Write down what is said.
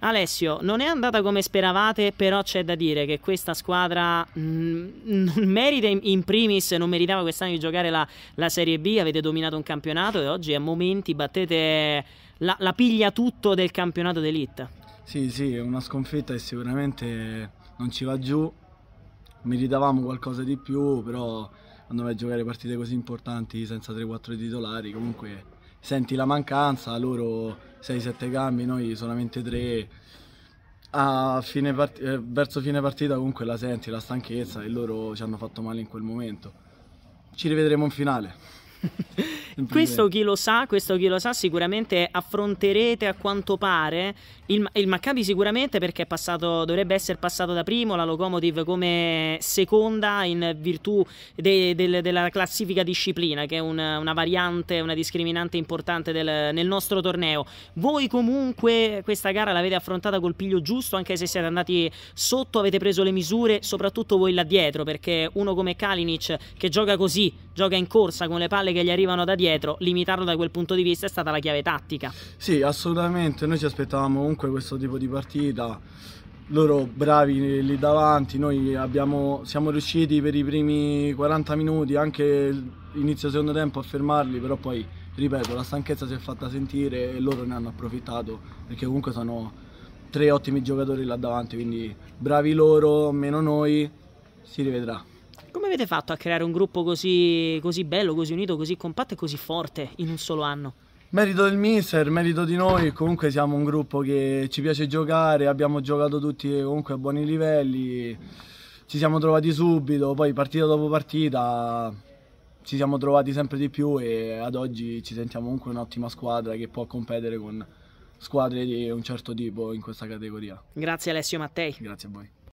Alessio, non è andata come speravate, però c'è da dire che questa squadra mm, non merita in primis, non meritava quest'anno di giocare la, la, Serie B, avete dominato un campionato e oggi a momenti battete la, la piglia tutto del campionato d'elite. Sì, sì, è una sconfitta che sicuramente non ci va giù, meritavamo qualcosa di più, però quando vai a giocare partite così importanti senza 3-4 titolari comunque senti la mancanza, loro 6-7 cambi, noi solamente 3. Fine part- eh, verso fine partita comunque la senti, la stanchezza e loro ci hanno fatto male in quel momento. Ci rivedremo in finale. Questo chi lo sa, questo chi lo sa, sicuramente affronterete a quanto pare il, il Maccabi sicuramente perché passato, dovrebbe essere passato da primo, la Locomotive come seconda in virtù de, de, della classifica disciplina che è una, una variante, una discriminante importante del, nel nostro torneo. Voi comunque questa gara l'avete affrontata col piglio giusto anche se siete andati sotto, avete preso le misure, soprattutto voi là dietro perché uno come Kalinic che gioca così, gioca in corsa con le palle che gli arrivano da dietro dietro, limitarlo da quel punto di vista è stata la chiave tattica. Sì, assolutamente, noi ci aspettavamo comunque questo tipo di partita, loro bravi lì davanti, noi abbiamo, siamo riusciti per i primi 40 minuti, anche inizio secondo tempo a fermarli, però poi, ripeto, la stanchezza si è fatta sentire e loro ne hanno approfittato perché comunque sono tre ottimi giocatori là davanti, quindi bravi loro, meno noi, si rivedrà. Come avete fatto a creare un gruppo così, così bello, così unito, così compatto e così forte in un solo anno? Merito del mister, merito di noi, comunque siamo un gruppo che ci piace giocare, abbiamo giocato tutti comunque a buoni livelli, ci siamo trovati subito, poi partita dopo partita ci siamo trovati sempre di più e ad oggi ci sentiamo comunque un'ottima squadra che può competere con squadre di un certo tipo in questa categoria. Grazie Alessio Mattei. Grazie a voi.